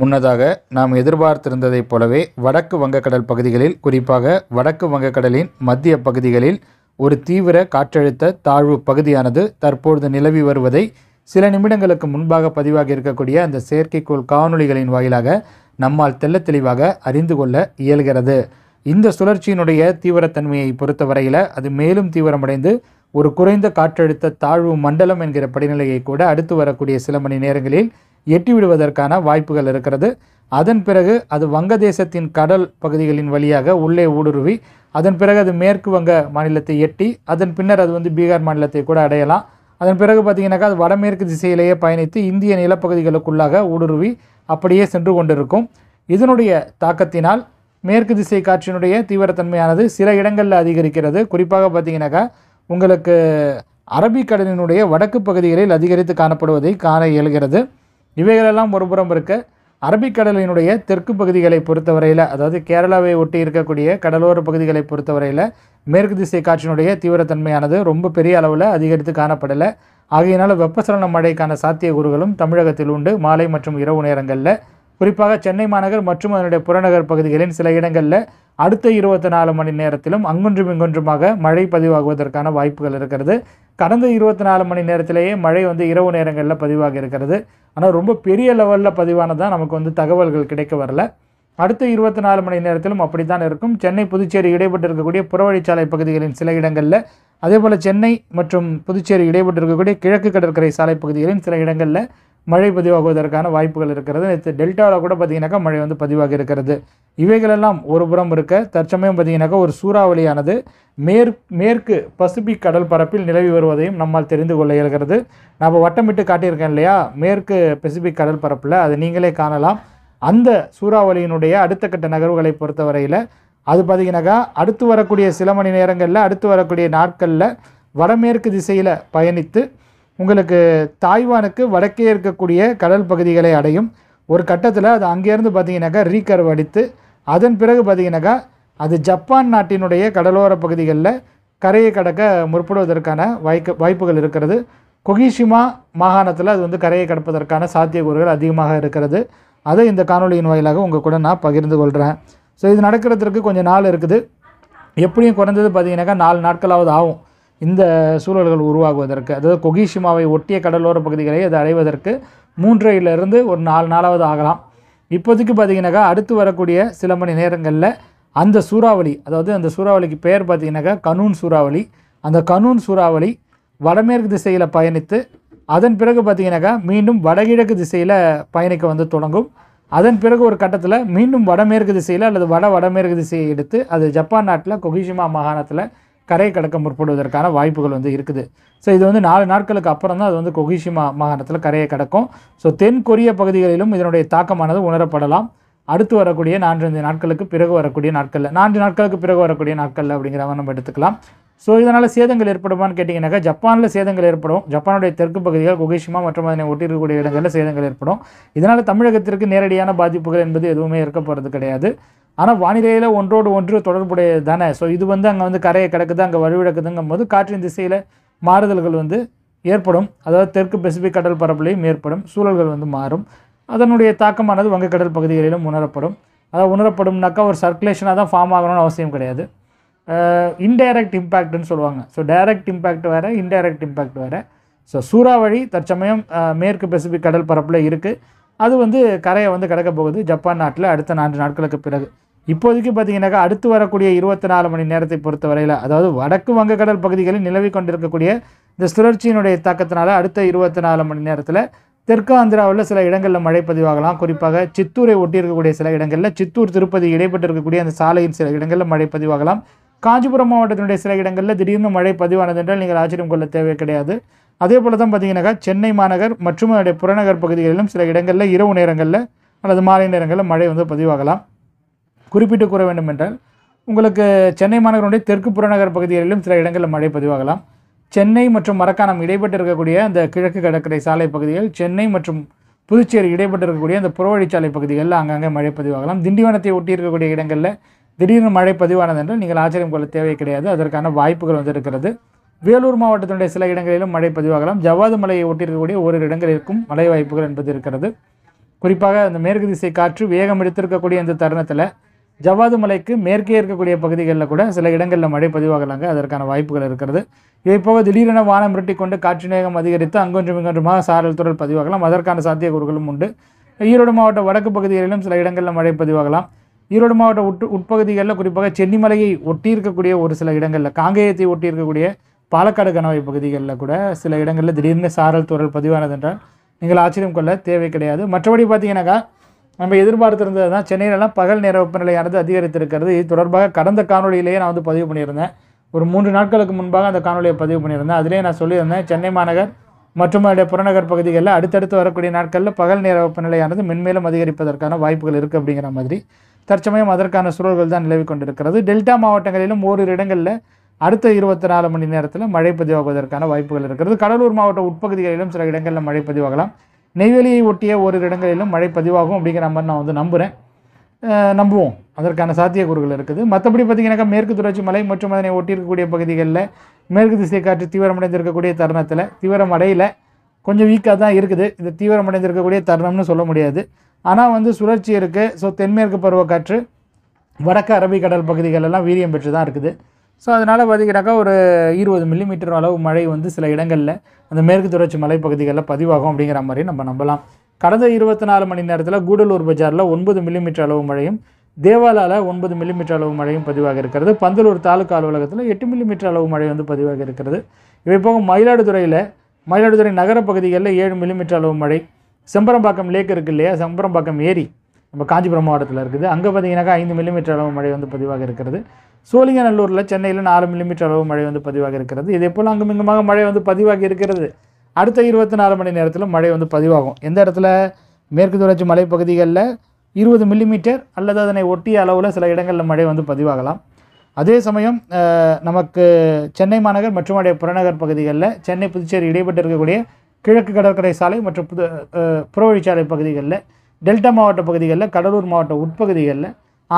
முன்னதாக நாம் எதிர்பார்த்திருந்ததைப் போலவே வடக்கு வங்கக்கடல் பகுதிகளில் குறிப்பாக வடக்கு வங்கக்கடலின் மத்திய பகுதிகளில் ஒரு தீவிர காற்றழுத்த தாழ்வு பகுதியானது தற்பொழுது நிலவி வருவதை சில நிமிடங்களுக்கு முன்பாக பதிவாகி இருக்கக்கூடிய அந்த செயற்கைக்கோள் காணொளிகளின் வாயிலாக நம்மால் தெல்ல தெளிவாக அறிந்து கொள்ள இயல்கிறது இந்த சுழற்சியினுடைய தீவிரத்தன்மையை பொறுத்தவரையில் அது மேலும் தீவிரமடைந்து ஒரு குறைந்த காற்றழுத்த தாழ்வு மண்டலம் என்கிற படிநிலையை கூட அடுத்து வரக்கூடிய சில மணி நேரங்களில் எட்டிவிடுவதற்கான வாய்ப்புகள் இருக்கிறது அதன் பிறகு அது வங்கதேசத்தின் கடல் பகுதிகளின் வழியாக உள்ளே ஊடுருவி அதன் பிறகு அது மேற்கு வங்க மாநிலத்தை எட்டி அதன் பின்னர் அது வந்து பீகார் மாநிலத்தை கூட அடையலாம் அதன் பிறகு பார்த்திங்கனாக்கா அது வடமேற்கு திசையிலேயே பயணித்து இந்திய நிலப்பகுதிகளுக்குள்ளாக ஊடுருவி அப்படியே சென்று கொண்டிருக்கும் இதனுடைய தாக்கத்தினால் மேற்கு திசை காற்றினுடைய தீவிரத்தன்மையானது சில இடங்களில் அதிகரிக்கிறது குறிப்பாக பார்த்திங்கனாக்கா உங்களுக்கு அரபிக்கடலினுடைய வடக்கு பகுதிகளில் அதிகரித்து காணப்படுவதை காண இயல்கிறது இவைகளெல்லாம் ஒருபுறம் இருக்க அரபிக்கடலினுடைய தெற்கு பகுதிகளை பொறுத்தவரையில் அதாவது கேரளாவை ஒட்டி இருக்கக்கூடிய கடலோர பகுதிகளை பொறுத்தவரையில் மேற்கு திசை காற்றினுடைய தீவிரத்தன்மையானது ரொம்ப பெரிய அளவில் அதிகரித்து காணப்படலை ஆகையினால் வெப்பசலன மழைக்கான சாத்தியக்கூறுகளும் தமிழகத்தில் உண்டு மாலை மற்றும் இரவு நேரங்களில் குறிப்பாக சென்னை மாநகர் மற்றும் அதனுடைய புறநகர் பகுதிகளின் சில இடங்களில் அடுத்த இருபத்தி நாலு மணி நேரத்திலும் அங்கொன்றும் இங்கொன்றுமாக மழை பதிவாகுவதற்கான வாய்ப்புகள் இருக்கிறது கடந்த இருபத்தி நாலு மணி நேரத்திலேயே மழை வந்து இரவு நேரங்களில் பதிவாக இருக்கிறது ஆனால் ரொம்ப பெரிய லெவலில் பதிவானதான் நமக்கு வந்து தகவல்கள் கிடைக்க வரல அடுத்த இருபத்தி நாலு மணி நேரத்திலும் அப்படி தான் இருக்கும் சென்னை புதுச்சேரி இடைப்பட்டு இருக்கக்கூடிய புறவழிச்சாலை பகுதிகளின் சில இடங்களில் அதேபோல் சென்னை மற்றும் புதுச்சேரி இடைப்பட்டு இருக்கக்கூடிய கிழக்கு கடற்கரை சாலை பகுதிகளின் சில இடங்களில் மழை பதிவாகுவதற்கான வாய்ப்புகள் இருக்கிறது நேற்று டெல்டாவில் கூட பார்த்திங்கனாக்கா மழை வந்து பதிவாக இருக்கிறது இவைகளெல்லாம் ஒரு புறம் இருக்க தற்சமயம் பார்த்திங்கனாக்கா ஒரு சூறாவளியானது மேற் மேற்கு பசிபிக் கடல் பரப்பில் நிலவி வருவதையும் நம்மால் தெரிந்து கொள்ள இயல்கிறது நான் வட்டமிட்டு காட்டியிருக்கேன் இல்லையா மேற்கு பசிபிக் கடல் பரப்பில் அதை நீங்களே காணலாம் அந்த சூறாவளியினுடைய அடுத்த கட்ட நகர்வுகளை பொறுத்தவரையில் அது பார்த்திங்கனாக்கா அடுத்து வரக்கூடிய சில மணி நேரங்களில் அடுத்து வரக்கூடிய நாட்களில் வடமேற்கு திசையில் பயணித்து உங்களுக்கு தாய்வானுக்கு வடக்கே இருக்கக்கூடிய கடல் பகுதிகளை அடையும் ஒரு கட்டத்தில் அது அங்கேருந்து பார்த்தீங்கன்னாக்கா ரீகர்வ் அடித்து அதன் பிறகு பார்த்தீங்கன்னாக்கா அது ஜப்பான் நாட்டினுடைய கடலோர பகுதிகளில் கரையை கடக்க முற்படுவதற்கான வாய்க்க வாய்ப்புகள் இருக்கிறது கொகிஷிமா மாகாணத்தில் அது வந்து கரையை கடப்பதற்கான சாத்தியக்கூறுகள் அதிகமாக இருக்கிறது அதை இந்த காணொலியின் வாயிலாக உங்கள் கூட நான் பகிர்ந்து கொள்கிறேன் ஸோ இது நடக்கிறதுக்கு கொஞ்சம் நாள் இருக்குது எப்படியும் குறைஞ்சது பார்த்தீங்கன்னாக்கா நாலு நாட்களாவது ஆகும் இந்த சூழல்கள் உருவாகுவதற்கு அதாவது கொகிஷிமாவை ஒட்டிய கடலோர பகுதிகளை அது அடைவதற்கு மூன்றையிலிருந்து ஒரு நாலு நாளாவது ஆகலாம் இப்போதைக்கு பார்த்திங்கனாக்கா அடுத்து வரக்கூடிய சில மணி நேரங்களில் அந்த சூறாவளி அதாவது அந்த சூறாவளிக்கு பெயர் பார்த்திங்கனாக்கா கனூன் சூறாவளி அந்த கனூன் சூறாவளி வடமேற்கு திசையில் பயணித்து அதன் பிறகு பார்த்திங்கனாக்கா மீண்டும் வடகிழக்கு திசையில் பயணிக்க வந்து தொடங்கும் அதன் பிறகு ஒரு கட்டத்தில் மீண்டும் வடமேற்கு திசையில் அல்லது வட வடமேற்கு திசையை எடுத்து அது ஜப்பான் நாட்டில் கொகிஷிமா மாகாணத்தில் கரையை கடக்க முற்படுவதற்கான வாய்ப்புகள் வந்து இருக்குது ஸோ இது வந்து நாலு நாட்களுக்கு அப்புறம் தான் அது வந்து கொகிஷிமா மாகாணத்தில் கரையை கடக்கும் ஸோ தென் கொரிய பகுதிகளிலும் இதனுடைய தாக்கமானது உணரப்படலாம் அடுத்து வரக்கூடிய நான்கு நாட்களுக்கு பிறகு வரக்கூடிய நாட்களில் நான்கு நாட்களுக்கு பிறகு வரக்கூடிய நாட்களில் அப்படிங்கிற நம்ம எடுத்துக்கலாம் ஸோ இதனால் சேதங்கள் ஏற்படுமான்னு கேட்டிங்கனாக்கா ஜப்பானில் சேதங்கள் ஏற்படும் ஜப்பானுடைய தெற்கு பகுதிகள் குகைஷிமா மற்றும் அதனை ஒட்டியிருக்கக்கூடிய இடங்களில் சேதங்கள் ஏற்படும் இதனால் தமிழகத்திற்கு நேரடியான பாதிப்புகள் என்பது எதுவுமே இருக்க போகிறது கிடையாது ஆனால் வானிலையில் ஒன்றோடு ஒன்று தொடர்புடையது தானே ஸோ இது வந்து அங்கே வந்து கரையை கிடக்குது அங்கே வழிவிடக்குதுங்கும் போது காற்றின் திசையில் மாறுதல்கள் வந்து ஏற்படும் அதாவது தெற்கு பசிபிக் கடல் பரப்புலையும் ஏற்படும் சூழல்கள் வந்து மாறும் அதனுடைய தாக்கமானது வங்கக்கடல் பகுதிகளிலும் உணரப்படும் அதாவது உணரப்படும்னாக்கா ஒரு சர்க்குலேஷனாக தான் ஃபார்ம் ஆகணும்னு அவசியம் கிடையாது இன்டைரக்ட் இம்பேக்ட்னு சொல்லுவாங்க ஸோ டைரக்ட் இம்பேக்ட் வேறு இன்டைரக்ட் இம்பேக்ட் வேறு ஸோ சூறாவளி தற்சமயம் மேற்கு பசிபிக் கடல் பரப்பில் இருக்குது அது வந்து கரையை வந்து கிடக்க போகுது ஜப்பான் நாட்டில் அடுத்த நான்கு நாட்களுக்கு பிறகு இப்போதைக்கு பார்த்தீங்கன்னாக்கா அடுத்து வரக்கூடிய இருபத்தி நாலு மணி நேரத்தை பொறுத்த வரையில் அதாவது வடக்கு வங்கக்கடல் பகுதிகளில் நிலவி கொண்டிருக்கக்கூடிய இந்த சுழற்சியினுடைய தாக்கத்தினால அடுத்த இருபத்தி நாலு மணி நேரத்தில் தெற்கு ஆந்திராவில் சில இடங்களில் மழை பதிவாகலாம் குறிப்பாக சித்தூரை ஒட்டி இருக்கக்கூடிய சில இடங்களில் சித்தூர் திருப்பதி இடைப்பட்டு இருக்கக்கூடிய அந்த சாலையின் சில இடங்களில் மழை பதிவாகலாம் காஞ்சிபுரம் மாவட்டத்தினுடைய சில இடங்களில் திடீர்னு மழை பதிவானது என்றால் நீங்கள் ஆச்சரியம் கொள்ள தேவை கிடையாது அதே போல் தான் பார்த்தீங்கன்னாக்கா சென்னை மாநகர் மற்றும் அதனுடைய புறநகர் பகுதிகளிலும் சில இடங்களில் இரவு நேரங்களில் அல்லது மாலை நேரங்களில் மழை வந்து பதிவாகலாம் குறிப்பிட்டு கூற வேண்டும் என்றால் உங்களுக்கு சென்னை மாநகருடைய தெற்கு புறநகர் பகுதிகளிலும் சில இடங்களில் மழை பதிவாகலாம் சென்னை மற்றும் மரக்காணம் இடைப்பட்டு இருக்கக்கூடிய அந்த கிழக்கு கடற்கரை சாலை பகுதிகள் சென்னை மற்றும் புதுச்சேரி இடைப்பட்டு இருக்கக்கூடிய அந்த புறவழிச்சாலை பகுதிகளில் அங்கங்கே மழை பதிவாகலாம் திண்டிவனத்தை ஒட்டி இருக்கக்கூடிய இடங்களில் திடீர்னு மழை பதிவானது என்றால் நீங்கள் ஆச்சரியம் கொள்ள தேவை கிடையாது அதற்கான வாய்ப்புகள் வந்து இருக்கிறது வேலூர் மாவட்டத்தினுடைய சில இடங்களிலும் மழை பதிவாகலாம் ஜவ்வாது மலையை ஒட்டியிருக்கக்கூடிய ஓரிரு இடங்களிற்கும் மழை வாய்ப்புகள் என்பது இருக்கிறது குறிப்பாக அந்த மேற்கு திசை காற்று வேகம் எடுத்திருக்கக்கூடிய இந்த தருணத்தில் ஜவ்வாது மலைக்கு மேற்கே இருக்கக்கூடிய பகுதிகளில் கூட சில இடங்களில் மழை பதிவாகலாங்க அதற்கான வாய்ப்புகள் இருக்கிறது இவை போக திடீரென வானம் மிரட்டி கொண்டு காற்று வேகம் அதிகரித்து அங்கொன்றும் இங்கொன்றுமாக சாரல் தொடர் பதிவாகலாம் அதற்கான சாத்தியக்கூறுகளும் உண்டு ஈரோடு மாவட்ட வடக்கு பகுதிகளிலும் சில இடங்களில் மழை பதிவாகலாம் ஈரோடு மாவட்ட உட் உட்பகுதிகளில் குறிப்பாக சென்னிமலையை ஒட்டி இருக்கக்கூடிய ஒரு சில இடங்களில் காங்கேயத்தை ஒட்டி இருக்கக்கூடிய பாலக்காடு கணவாய் பகுதிகளில் கூட சில இடங்களில் திடீர்னு சாரல் துறல் பதிவானது என்றால் நீங்கள் ஆச்சரியம் கொள்ள தேவை கிடையாது மற்றபடி பார்த்தீங்கன்னாக்கா நம்ம எதிர்பார்த்திருந்தது தான் சென்னையிலலாம் பகல் நேர வெப்பநிலையானது அதிகரித்திருக்கிறது இது தொடர்பாக கடந்த காணொலியிலேயே நான் வந்து பதிவு பண்ணியிருந்தேன் ஒரு மூன்று நாட்களுக்கு முன்பாக அந்த காணொலியை பதிவு பண்ணியிருந்தேன் அதிலே நான் சொல்லியிருந்தேன் சென்னை மாநகர் மற்றும் அதனுடைய புறநகர் பகுதிகளில் அடுத்தடுத்து வரக்கூடிய நாட்களில் பகல் நேர வெப்பநிலையானது மென்மேலும் அதிகரிப்பதற்கான வாய்ப்புகள் இருக்குது அப்படிங்கிற மாதிரி தற்சமயம் அதற்கான சூழல்கள் தான் நிலவி கொண்டிருக்கிறது டெல்டா மாவட்டங்களிலும் ஓரிரு இடங்களில் அடுத்த இருபத்தி நாலு மணி நேரத்தில் மழை பதிவாகுவதற்கான வாய்ப்புகள் இருக்கிறது கடலூர் மாவட்ட உட்பகுதிகளிலும் சில இடங்களில் மழை பதிவாகலாம் நெய்வேலியை ஒட்டிய ஓரிரு இடங்களிலும் மழை பதிவாகும் அப்படிங்கிற மாதிரி நான் வந்து நம்புகிறேன் நம்புவோம் அதற்கான சாத்தியக்கூறுகள் இருக்குது மற்றபடி பார்த்தீங்கன்னாக்கா மேற்கு தொடர்ச்சி மலை மற்றும் அதனை ஒட்டியிருக்கக்கூடிய பகுதிகளில் மேற்கு திசை காற்று தீவிரமடைந்திருக்கக்கூடிய தருணத்தில் தீவிரமடையில் கொஞ்சம் வீக்காக தான் இருக்குது இந்த தீவிரமடைந்திருக்கக்கூடிய தருணம்னு சொல்ல முடியாது ஆனால் வந்து சுழற்சி இருக்குது ஸோ தென்மேற்கு பருவக்காற்று வடக்கு அரபிக்கடல் பகுதிகளெல்லாம் வீரியம் பெற்று தான் இருக்குது ஸோ அதனால் பார்த்திங்கனாக்கா ஒரு இருபது மில்லிமீட்டர் அளவு மழை வந்து சில இடங்களில் அந்த மேற்கு தொடர்ச்சி மலைப்பகுதிகளில் பதிவாகும் அப்படிங்கிற மாதிரி நம்ம நம்பலாம் கடந்த இருபத்தி நாலு மணி நேரத்தில் கூடலூர் பஜாரில் ஒன்பது மில்லிமீட்டர் அளவு மழையும் தேவாலாவில் ஒன்பது மில்லிமீட்டர் அளவு மழையும் பதிவாக இருக்கிறது பந்தலூர் தாலுக்கா அலுவலகத்தில் எட்டு மில்லிமீட்டர் அளவு மழை வந்து பதிவாக இருக்கிறது இவை போக மயிலாடுதுறையில் மயிலாடுதுறை நகர பகுதிகளில் ஏழு மில்லிமீட்டர் அளவு மழை செம்பரம்பாக்கம் லேக் இருக்குது இல்லையா செம்பரம்பாக்கம் ஏரி நம்ம காஞ்சிபுரம் மாவட்டத்தில் இருக்குது அங்கே பார்த்தீங்கன்னாக்கா ஐந்து மில்லிமீட்டர் அளவு மழை வந்து பதிவாக இருக்கிறது சோழிங்கநல்லூரில் சென்னையில் நாலு மில்லிமீட்டர் அளவு மழை வந்து பதிவாக இருக்கிறது இதே போல் இங்குமாக மழை வந்து பதிவாக இருக்கிறது அடுத்த இருபத்தி நாலு மணி நேரத்தில் மழை வந்து பதிவாகும் எந்த இடத்துல மேற்கு தொடர்ச்சி மலைப்பகுதிகளில் இருபது மில்லிமீட்டர் அல்லது அதனை ஒட்டிய அளவில் சில இடங்களில் மழை வந்து பதிவாகலாம் அதே சமயம் நமக்கு சென்னை மாநகர் மற்றும் அடைய புறநகர் பகுதிகளில் சென்னை புதுச்சேரி இடைப்பட்டு இருக்கக்கூடிய கிழக்கு கடற்கரை சாலை மற்றும் புது புறவழிச்சாலை பகுதிகளில் டெல்டா மாவட்ட பகுதிகளில் கடலூர் மாவட்ட உட்பகுதிகளில்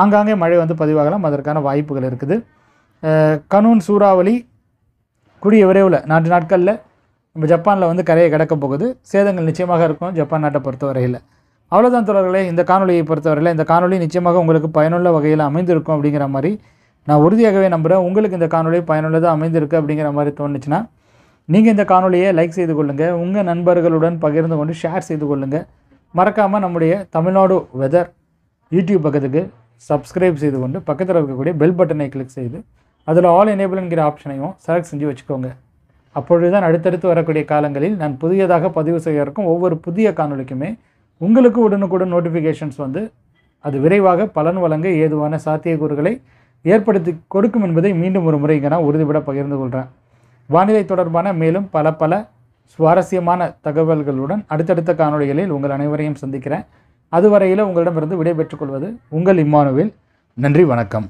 ஆங்காங்கே மழை வந்து பதிவாகலாம் அதற்கான வாய்ப்புகள் இருக்குது கனூன் சூறாவளி கூடிய விரைவில் நான்கு நாட்களில் நம்ம ஜப்பானில் வந்து கரையை கிடக்க போகுது சேதங்கள் நிச்சயமாக இருக்கும் ஜப்பான் நாட்டை பொறுத்தவரையில் அவ்வளோதான் தொடர்களே இந்த காணொலியை பொறுத்தவரையில் இந்த காணொலி நிச்சயமாக உங்களுக்கு பயனுள்ள வகையில் அமைந்திருக்கும் அப்படிங்கிற மாதிரி நான் உறுதியாகவே நம்புகிறேன் உங்களுக்கு இந்த காணொலி பயனுள்ளதாக அமைந்திருக்கு அப்படிங்கிற மாதிரி தோணுச்சுன்னா நீங்கள் இந்த காணொலியை லைக் செய்து கொள்ளுங்கள் உங்கள் நண்பர்களுடன் பகிர்ந்து கொண்டு ஷேர் செய்து கொள்ளுங்கள் மறக்காமல் நம்முடைய தமிழ்நாடு வெதர் யூடியூப் பக்கத்துக்கு சப்ஸ்கிரைப் செய்து கொண்டு பக்கத்தில் இருக்கக்கூடிய பெல் பட்டனை கிளிக் செய்து அதில் ஆல் எனேபிள்ங்கிற ஆப்ஷனையும் செலக்ட் செஞ்சு வச்சுக்கோங்க அப்பொழுது தான் அடுத்தடுத்து வரக்கூடிய காலங்களில் நான் புதியதாக பதிவு செய்ய இருக்கும் ஒவ்வொரு புதிய காணொலிக்குமே உங்களுக்கு உடனுக்குடன் நோட்டிஃபிகேஷன்ஸ் வந்து அது விரைவாக பலன் வழங்க ஏதுவான சாத்தியக்கூறுகளை ஏற்படுத்தி கொடுக்கும் என்பதை மீண்டும் ஒரு முறை இங்கே நான் உறுதிபட பகிர்ந்து கொள்கிறேன் வானிலை தொடர்பான மேலும் பல பல சுவாரஸ்யமான தகவல்களுடன் அடுத்தடுத்த காணொலிகளில் உங்கள் அனைவரையும் சந்திக்கிறேன் அதுவரையில் உங்களிடமிருந்து விடைபெற்றுக்கொள்வது உங்கள் இம்மானுவில் நன்றி வணக்கம்